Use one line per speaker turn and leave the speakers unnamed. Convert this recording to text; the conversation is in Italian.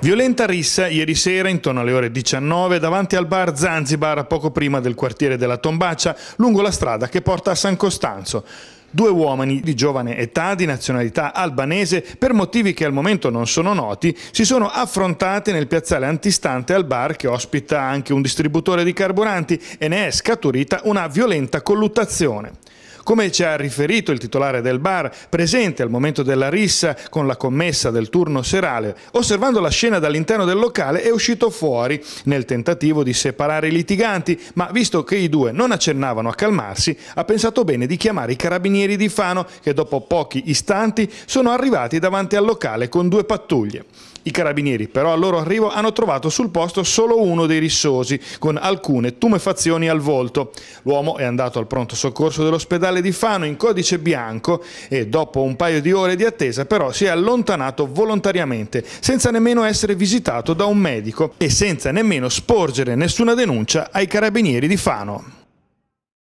Violenta rissa ieri sera intorno alle ore 19 davanti al bar Zanzibar poco prima del quartiere della Tombaccia lungo la strada che porta a San Costanzo. Due uomini di giovane età di nazionalità albanese per motivi che al momento non sono noti si sono affrontati nel piazzale antistante al bar che ospita anche un distributore di carburanti e ne è scaturita una violenta colluttazione. Come ci ha riferito il titolare del bar, presente al momento della rissa con la commessa del turno serale, osservando la scena dall'interno del locale è uscito fuori nel tentativo di separare i litiganti, ma visto che i due non accennavano a calmarsi, ha pensato bene di chiamare i carabinieri di Fano che dopo pochi istanti sono arrivati davanti al locale con due pattuglie. I carabinieri però al loro arrivo hanno trovato sul posto solo uno dei rissosi con alcune tumefazioni al volto. L'uomo è andato al pronto soccorso dell'ospedale tribunale di Fano in codice bianco e dopo un paio di ore di attesa però si è allontanato volontariamente senza nemmeno essere visitato da un medico e senza nemmeno sporgere nessuna denuncia ai carabinieri di Fano.